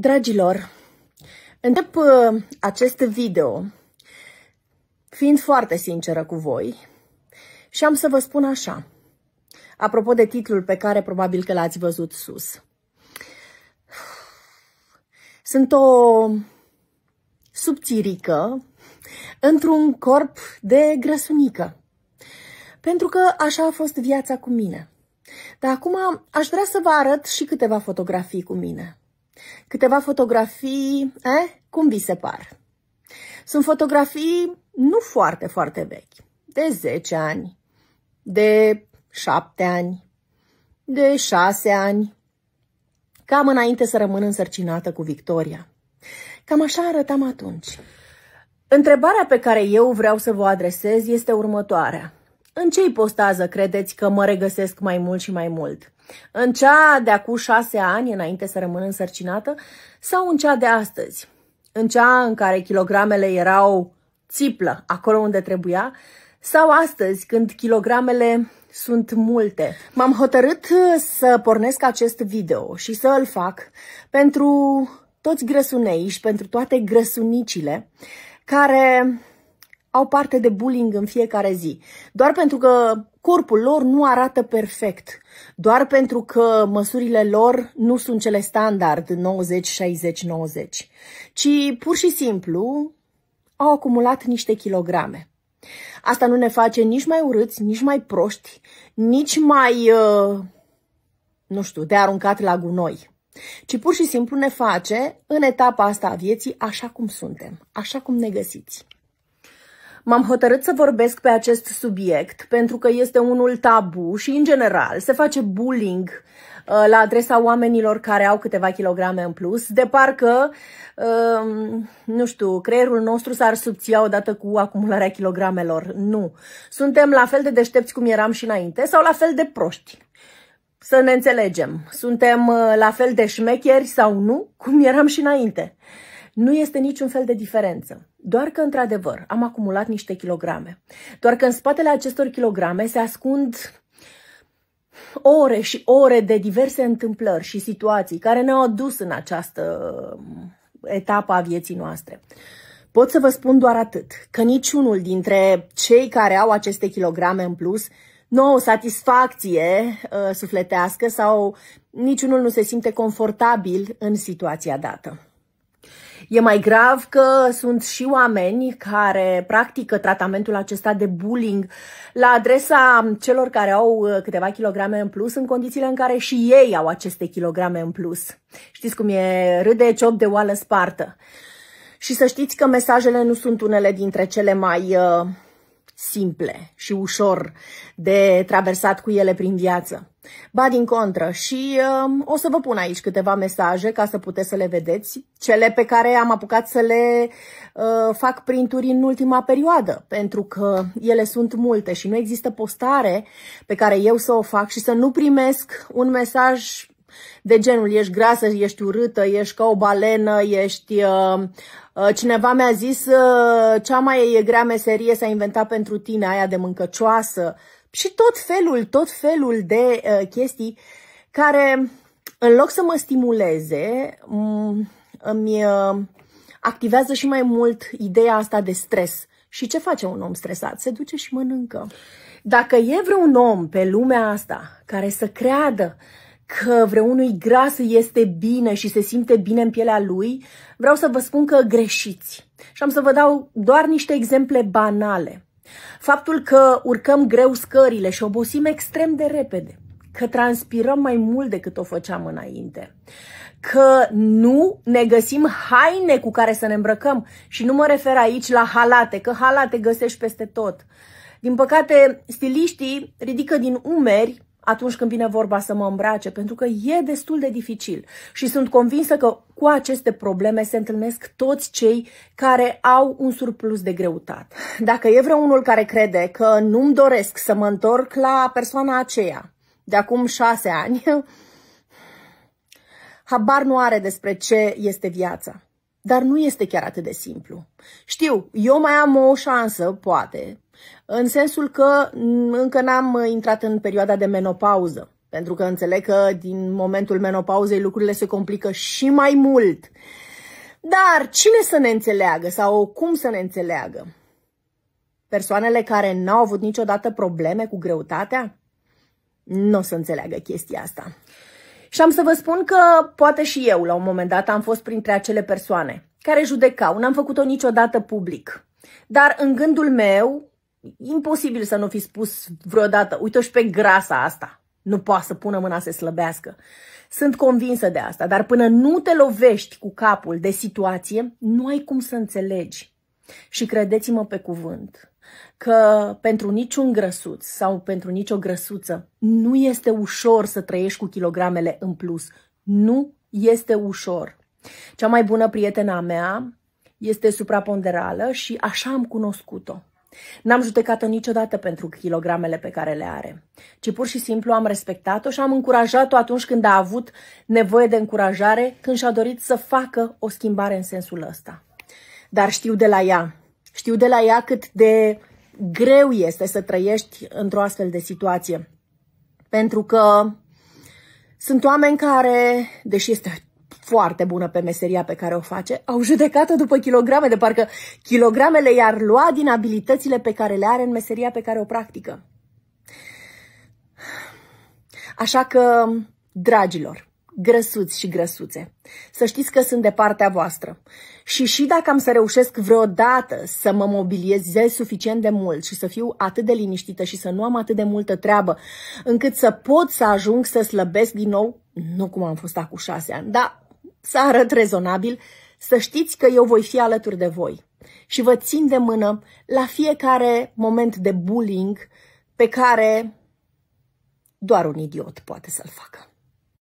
Dragilor, încep uh, acest video fiind foarte sinceră cu voi și am să vă spun așa, apropo de titlul pe care probabil că l-ați văzut sus. Sunt o subțirică într-un corp de grăsunică, pentru că așa a fost viața cu mine. Dar acum aș vrea să vă arăt și câteva fotografii cu mine. Câteva fotografii, eh, cum vi se par? Sunt fotografii nu foarte, foarte vechi, de 10 ani, de 7 ani, de 6 ani, cam înainte să rămân însărcinată cu Victoria. Cam așa arătam atunci. Întrebarea pe care eu vreau să vă adresez este următoarea. În ce ipostază credeți că mă regăsesc mai mult și mai mult? În cea de acum șase ani, înainte să rămân însărcinată, sau în cea de astăzi? În cea în care kilogramele erau țiplă, acolo unde trebuia, sau astăzi, când kilogramele sunt multe. M-am hotărât uh, să pornesc acest video și să îl fac pentru toți grăsunei și pentru toate grăsunicile care au parte de bullying în fiecare zi. Doar pentru că corpul lor nu arată perfect, doar pentru că măsurile lor nu sunt cele standard 90, 60, 90, ci pur și simplu au acumulat niște kilograme. Asta nu ne face nici mai urâți, nici mai proști, nici mai, uh, nu știu, de aruncat la gunoi, ci pur și simplu ne face, în etapa asta a vieții, așa cum suntem, așa cum ne găsiți. M-am hotărât să vorbesc pe acest subiect pentru că este unul tabu și, în general, se face bullying uh, la adresa oamenilor care au câteva kilograme în plus, de parcă, uh, nu știu, creierul nostru s-ar subția odată cu acumularea kilogramelor. Nu. Suntem la fel de deștepți cum eram și înainte sau la fel de proști. Să ne înțelegem. Suntem uh, la fel de șmecheri sau nu cum eram și înainte. Nu este niciun fel de diferență. Doar că, într-adevăr, am acumulat niște kilograme. Doar că în spatele acestor kilograme se ascund ore și ore de diverse întâmplări și situații care ne-au adus în această um, etapă a vieții noastre. Pot să vă spun doar atât, că niciunul dintre cei care au aceste kilograme în plus nu au o satisfacție uh, sufletească sau niciunul nu se simte confortabil în situația dată. E mai grav că sunt și oameni care practică tratamentul acesta de bullying la adresa celor care au uh, câteva kilograme în plus, în condițiile în care și ei au aceste kilograme în plus. Știți cum e râde ciop de oală spartă. Și să știți că mesajele nu sunt unele dintre cele mai uh, simple și ușor de traversat cu ele prin viață. Ba din contră, și uh, o să vă pun aici câteva mesaje ca să puteți să le vedeți, cele pe care am apucat să le uh, fac printuri în ultima perioadă, pentru că ele sunt multe și nu există postare pe care eu să o fac și să nu primesc un mesaj de genul ești grasă, ești urâtă, ești ca o balenă, ești... Uh, uh, cineva mi-a zis uh, cea mai grea meserie s-a inventat pentru tine, aia de mâncăcioasă. Și tot felul, tot felul de chestii care, în loc să mă stimuleze, îmi activează și mai mult ideea asta de stres. Și ce face un om stresat? Se duce și mănâncă. Dacă e vreun om pe lumea asta care să creadă că vreunui gras este bine și se simte bine în pielea lui, vreau să vă spun că greșiți. Și am să vă dau doar niște exemple banale. Faptul că urcăm greu scările și obosim extrem de repede, că transpirăm mai mult decât o făceam înainte, că nu ne găsim haine cu care să ne îmbrăcăm și nu mă refer aici la halate, că halate găsești peste tot. Din păcate, stiliștii ridică din umeri atunci când vine vorba să mă îmbrace, pentru că e destul de dificil și sunt convinsă că cu aceste probleme se întâlnesc toți cei care au un surplus de greutate. Dacă e vreunul care crede că nu-mi doresc să mă întorc la persoana aceea de acum șase ani, habar nu are despre ce este viața. Dar nu este chiar atât de simplu. Știu, eu mai am o șansă, poate, în sensul că încă n-am uh, intrat în perioada de menopauză, pentru că înțeleg că din momentul menopauzei lucrurile se complică și mai mult. Dar cine să ne înțeleagă sau cum să ne înțeleagă? Persoanele care n-au avut niciodată probleme cu greutatea? Nu o să înțeleagă chestia asta. Și am să vă spun că poate și eu la un moment dat am fost printre acele persoane care judecau, n-am făcut-o niciodată public. Dar în gândul meu imposibil să nu fi spus vreodată, uite și pe grasa asta, nu poate să pună mâna să slăbească. Sunt convinsă de asta, dar până nu te lovești cu capul de situație, nu ai cum să înțelegi. Și credeți-mă pe cuvânt că pentru niciun grăsuț sau pentru nicio grăsuță nu este ușor să trăiești cu kilogramele în plus. Nu este ușor. Cea mai bună prietena mea este supraponderală și așa am cunoscut-o. N-am judecat-o niciodată pentru kilogramele pe care le are, ci pur și simplu am respectat-o și am încurajat-o atunci când a avut nevoie de încurajare, când și-a dorit să facă o schimbare în sensul ăsta. Dar știu de la ea, știu de la ea cât de greu este să trăiești într-o astfel de situație. Pentru că sunt oameni care, deși este foarte bună pe meseria pe care o face, au judecat-o după kilograme, de parcă kilogramele i-ar lua din abilitățile pe care le are în meseria pe care o practică. Așa că, dragilor, grăsuți și grăsuțe, să știți că sunt de partea voastră. Și și dacă am să reușesc vreodată să mă mobilizez suficient de mult și să fiu atât de liniștită și să nu am atât de multă treabă, încât să pot să ajung să slăbesc din nou, nu cum am fost acum șase ani, dar să arăt rezonabil, să știți că eu voi fi alături de voi și vă țin de mână la fiecare moment de bullying pe care doar un idiot poate să-l facă.